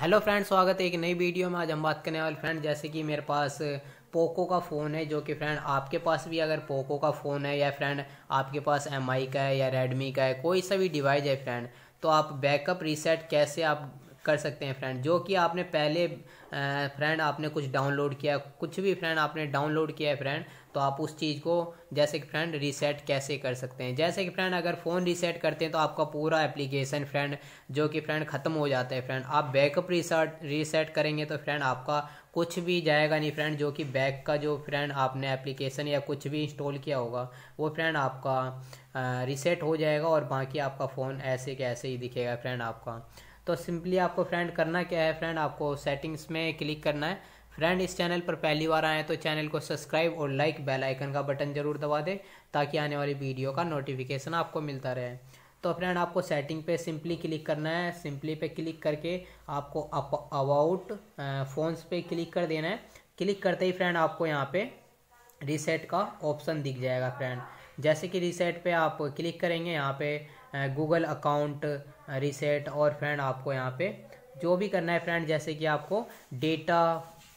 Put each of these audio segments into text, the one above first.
hello friend स्वागत है एक नई वीडियो में आज हम बात करने वाले फ्रेंड जैसे कि मेरे पास पोको का फ़ोन है जो कि फ्रेंड आपके पास भी अगर पोको का फ़ोन है या फ्रेंड आपके पास एम का है या रेडमी का है कोई सा भी डिवाइस है फ्रेंड तो आप बैकअप रीसेट कैसे आप कर सकते हैं फ्रेंड जो कि आपने पहले फ्रेंड आपने कुछ डाउनलोड किया कुछ भी फ्रेंड आपने डाउनलोड किया है फ्रेंड तो आप उस चीज़ को जैसे कि फ्रेंड रीसेट कैसे कर सकते हैं जैसे कि फ्रेंड अगर फ़ोन रीसेट करते हैं तो आपका पूरा एप्लीकेशन फ्रेंड जो कि फ्रेंड ख़त्म हो जाता है फ्रेंड आप बैकअप रीसेट रीसेट करेंगे तो फ्रेंड आपका कुछ भी जाएगा नहीं फ्रेंड जो कि बैक का जो फ्रेंड आपने एप्लीकेशन या कुछ भी इंस्टॉल किया होगा वो फ्रेंड आपका रीसेट हो जाएगा और बाकी आपका फ़ोन ऐसे कैसे ही दिखेगा फ्रेंड आपका तो सिंपली आपको फ्रेंड करना क्या है फ्रेंड आपको सेटिंग्स में क्लिक करना है फ्रेंड इस चैनल पर पहली बार आए तो चैनल को सब्सक्राइब और लाइक बेल आइकन का बटन जरूर दबा दें ताकि आने वाली वीडियो का नोटिफिकेशन आपको मिलता रहे तो फ्रेंड आपको सेटिंग पे सिंपली क्लिक करना है सिंपली पे क्लिक करके आपको अबाउट फ़ोन्स पे क्लिक कर देना है क्लिक करते ही फ्रेंड आपको यहाँ पे रीसेट का ऑप्शन दिख जाएगा फ्रेंड जैसे कि रीसेट पे आप क्लिक करेंगे यहाँ पे गूगल अकाउंट रीसेट और फ्रेंड आपको यहाँ पे जो भी करना है फ्रेंड जैसे कि आपको डेटा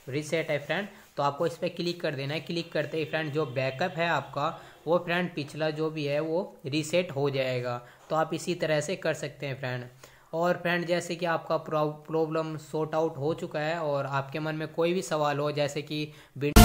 रीसेट है फ्रेंड तो आपको इस पर क्लिक कर देना है क्लिक करते ही फ्रेंड जो बैकअप है आपका वो फ्रेंड पिछला जो भी है वो रीसेट हो जाएगा तो आप इसी तरह से कर सकते हैं फ्रेंड और फ्रेंड जैसे कि आपका प्रॉब्लम सॉर्ट आउट हो चुका है और आपके मन में कोई भी सवाल हो जैसे कि